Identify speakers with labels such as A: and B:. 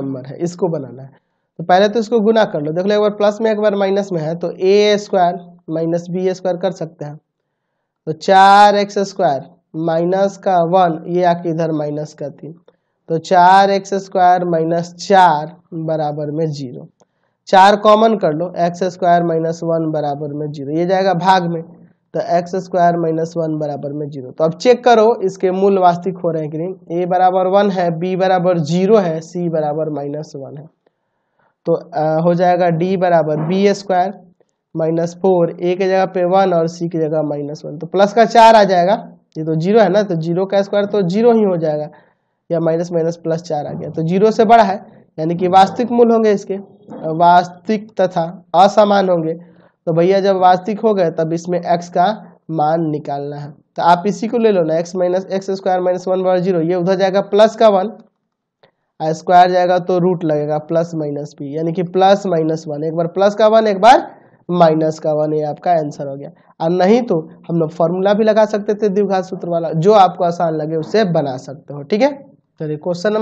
A: number है इसको बनाना है तो पहले तो इसको गुना कर लो देख लो एक बार प्लस में एक बार माइनस में है तो a square minus b square कर सकते हैं तो चार एक्स स्क्वायर माइनस का वन ये आके इधर माइनस का तीन तो चार एक्स स्क्वायर माइनस चार बराबर में जीरो चार कॉमन कर लो एक्स स्क्वायर माइनस वन बराबर में जीरो ये जाएगा भाग में तो एक्स स्क्वायर माइनस वन बराबर में जीरो तो अब चेक करो इसके मूल वास्तविक हो रहे हैं कि नहीं ए बराबर वन है बी बराबर जीरो है सी बराबर माइनस वन है तो आ, हो जाएगा डी बराबर b square minus four a के जगह पे वन और सी की जगह माइनस वन तो प्लस का चार आ जाएगा ये तो जीरो है ना तो जीरो का स्क्वायर तो जीरो ही हो जाएगा या माइनस माइनस प्लस चार आ गया तो जीरो से बड़ा है यानी कि वास्तविक मूल होंगे इसके वास्तविक तथा असमान होंगे तो भैया जब वास्तविक हो गए तब इसमें एक्स का मान निकालना है तो आप इसी को ले लो ना x minus x square minus one बार जीरो ये उधर जाएगा प्लस का वन और स्क्वायर जाएगा तो रूट लगेगा प्लस माइनस भी यानी कि प्लस माइनस वन एक बार प्लस का वन एक बार माइनस का वन ये आपका आंसर हो गया और नहीं तो हम लोग फॉर्मूला भी लगा सकते थे द्विघात सूत्र वाला जो आपको आसान लगे उसे बना सकते हो ठीक है चलिए क्वेश्चन नंबर